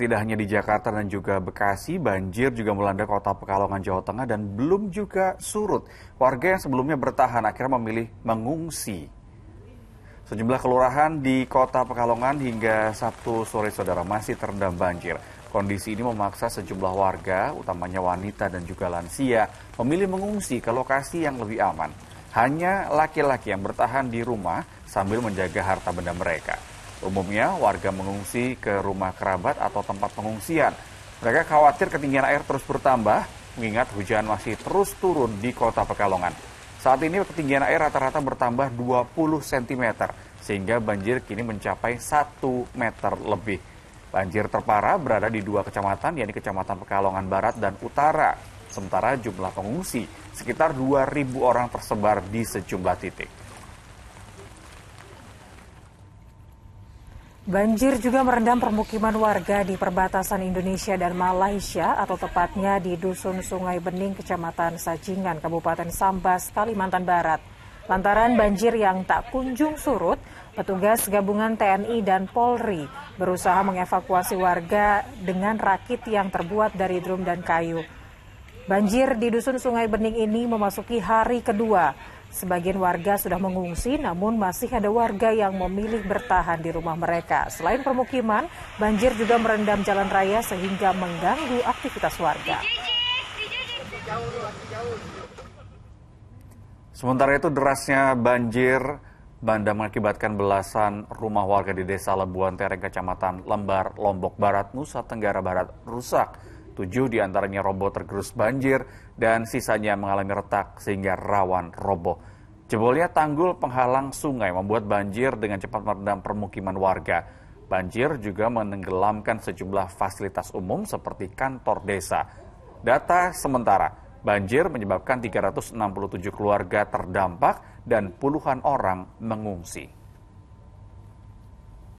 Tidak hanya di Jakarta dan juga Bekasi, banjir juga melanda kota Pekalongan, Jawa Tengah dan belum juga surut. Warga yang sebelumnya bertahan akhirnya memilih mengungsi. Sejumlah kelurahan di kota Pekalongan hingga Sabtu sore saudara masih terendam banjir. Kondisi ini memaksa sejumlah warga, utamanya wanita dan juga lansia, memilih mengungsi ke lokasi yang lebih aman. Hanya laki-laki yang bertahan di rumah sambil menjaga harta benda mereka. Umumnya warga mengungsi ke rumah kerabat atau tempat pengungsian. Mereka khawatir ketinggian air terus bertambah mengingat hujan masih terus turun di kota Pekalongan. Saat ini ketinggian air rata-rata bertambah 20 cm sehingga banjir kini mencapai 1 meter lebih. Banjir terparah berada di dua kecamatan, yaitu Kecamatan Pekalongan Barat dan Utara. Sementara jumlah pengungsi sekitar 2.000 orang tersebar di sejumlah titik. Banjir juga merendam permukiman warga di perbatasan Indonesia dan Malaysia atau tepatnya di Dusun Sungai Bening, Kecamatan Sajingan, Kabupaten Sambas, Kalimantan Barat. Lantaran banjir yang tak kunjung surut, petugas gabungan TNI dan Polri berusaha mengevakuasi warga dengan rakit yang terbuat dari drum dan kayu. Banjir di Dusun Sungai Bening ini memasuki hari kedua. Sebagian warga sudah mengungsi, namun masih ada warga yang memilih bertahan di rumah mereka. Selain permukiman, banjir juga merendam jalan raya sehingga mengganggu aktivitas warga. Sementara itu derasnya banjir bandang mengakibatkan belasan rumah warga di Desa Lebuan Tereng, Kecamatan Lembar, Lombok Barat, Nusa Tenggara Barat rusak Tujuh diantaranya roboh tergerus banjir dan sisanya mengalami retak sehingga rawan roboh. Jebolnya tanggul penghalang sungai membuat banjir dengan cepat merendam permukiman warga. Banjir juga menenggelamkan sejumlah fasilitas umum seperti kantor desa. Data sementara, banjir menyebabkan 367 keluarga terdampak dan puluhan orang mengungsi.